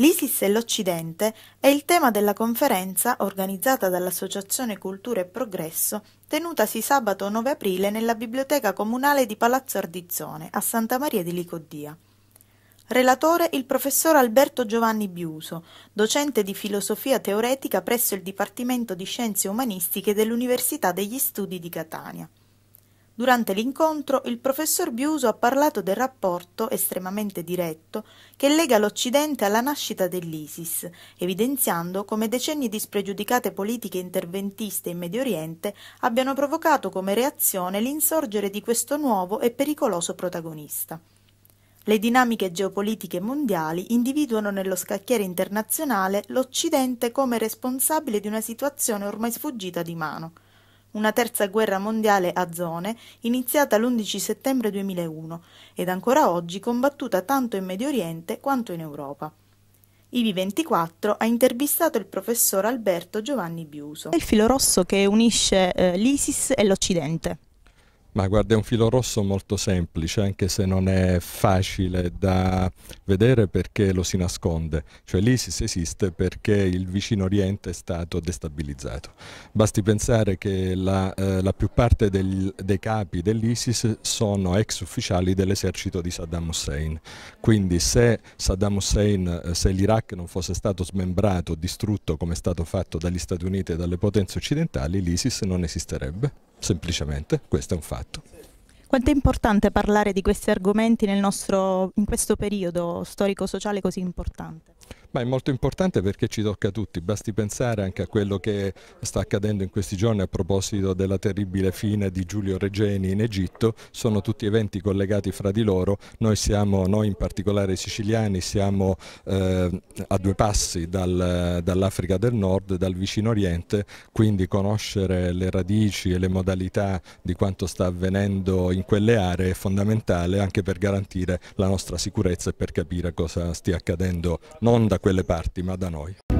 L'Isis e l'Occidente è il tema della conferenza organizzata dall'Associazione Cultura e Progresso tenutasi sabato 9 aprile nella Biblioteca Comunale di Palazzo Ardizzone a Santa Maria di Licodia. Relatore il professor Alberto Giovanni Biuso, docente di filosofia teoretica presso il Dipartimento di Scienze Umanistiche dell'Università degli Studi di Catania. Durante l'incontro il professor Biuso ha parlato del rapporto, estremamente diretto, che lega l'Occidente alla nascita dell'ISIS, evidenziando come decenni di spregiudicate politiche interventiste in Medio Oriente abbiano provocato come reazione l'insorgere di questo nuovo e pericoloso protagonista. Le dinamiche geopolitiche mondiali individuano nello scacchiere internazionale l'Occidente come responsabile di una situazione ormai sfuggita di mano una terza guerra mondiale a zone iniziata l'11 settembre 2001 ed ancora oggi combattuta tanto in Medio Oriente quanto in Europa. IVI24 ha intervistato il professor Alberto Giovanni Biuso. Il filo rosso che unisce eh, l'ISIS e l'Occidente. Ma guarda, è un filo rosso molto semplice, anche se non è facile da vedere perché lo si nasconde. Cioè l'ISIS esiste perché il vicino Oriente è stato destabilizzato. Basti pensare che la, eh, la più parte del, dei capi dell'ISIS sono ex ufficiali dell'esercito di Saddam Hussein. Quindi se Saddam Hussein, eh, se l'Iraq non fosse stato smembrato, distrutto come è stato fatto dagli Stati Uniti e dalle potenze occidentali, l'ISIS non esisterebbe semplicemente, questo è un fatto. Quanto è importante parlare di questi argomenti nostro, in questo periodo storico-sociale così importante? Ma è molto importante perché ci tocca a tutti, basti pensare anche a quello che sta accadendo in questi giorni a proposito della terribile fine di Giulio Regeni in Egitto, sono tutti eventi collegati fra di loro, noi siamo, noi in particolare siciliani, siamo eh, a due passi dal, dall'Africa del Nord, dal vicino Oriente, quindi conoscere le radici e le modalità di quanto sta avvenendo in quelle aree è fondamentale anche per garantire la nostra sicurezza e per capire cosa stia accadendo non da quelle parti, ma da noi.